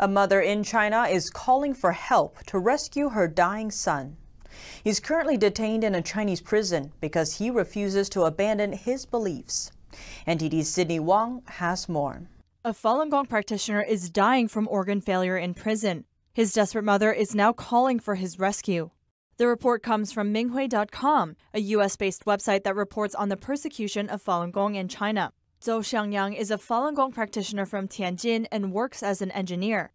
A mother in China is calling for help to rescue her dying son. He's currently detained in a Chinese prison because he refuses to abandon his beliefs. NTD's Sydney Wong has more. A Falun Gong practitioner is dying from organ failure in prison. His desperate mother is now calling for his rescue. The report comes from Minghui.com, a US based website that reports on the persecution of Falun Gong in China. Zhou Xiangyang is a Falun Gong practitioner from Tianjin and works as an engineer.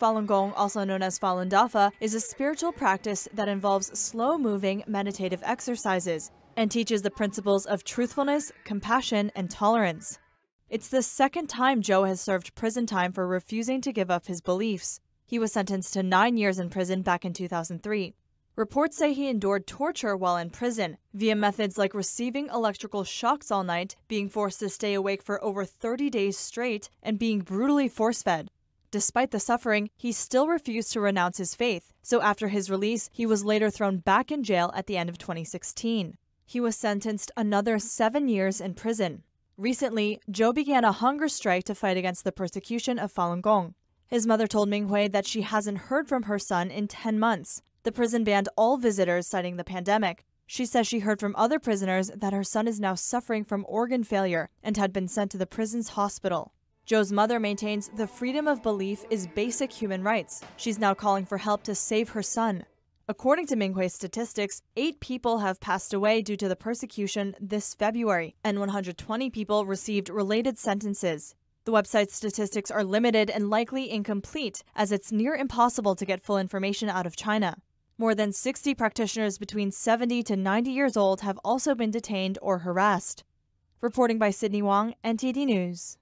Falun Gong, also known as Falun Dafa, is a spiritual practice that involves slow-moving meditative exercises and teaches the principles of truthfulness, compassion, and tolerance. It's the second time Zhou has served prison time for refusing to give up his beliefs. He was sentenced to nine years in prison back in 2003. Reports say he endured torture while in prison via methods like receiving electrical shocks all night, being forced to stay awake for over 30 days straight, and being brutally force fed. Despite the suffering, he still refused to renounce his faith, so after his release, he was later thrown back in jail at the end of 2016. He was sentenced another seven years in prison. Recently, Joe began a hunger strike to fight against the persecution of Falun Gong. His mother told Ming Hui that she hasn't heard from her son in 10 months. The prison banned all visitors citing the pandemic. She says she heard from other prisoners that her son is now suffering from organ failure and had been sent to the prison's hospital. Joe's mother maintains the freedom of belief is basic human rights. She's now calling for help to save her son. According to Minghui's statistics, eight people have passed away due to the persecution this February, and 120 people received related sentences. The website's statistics are limited and likely incomplete, as it's near impossible to get full information out of China. More than 60 practitioners between 70 to 90 years old have also been detained or harassed. Reporting by Sydney Wong, NTD News.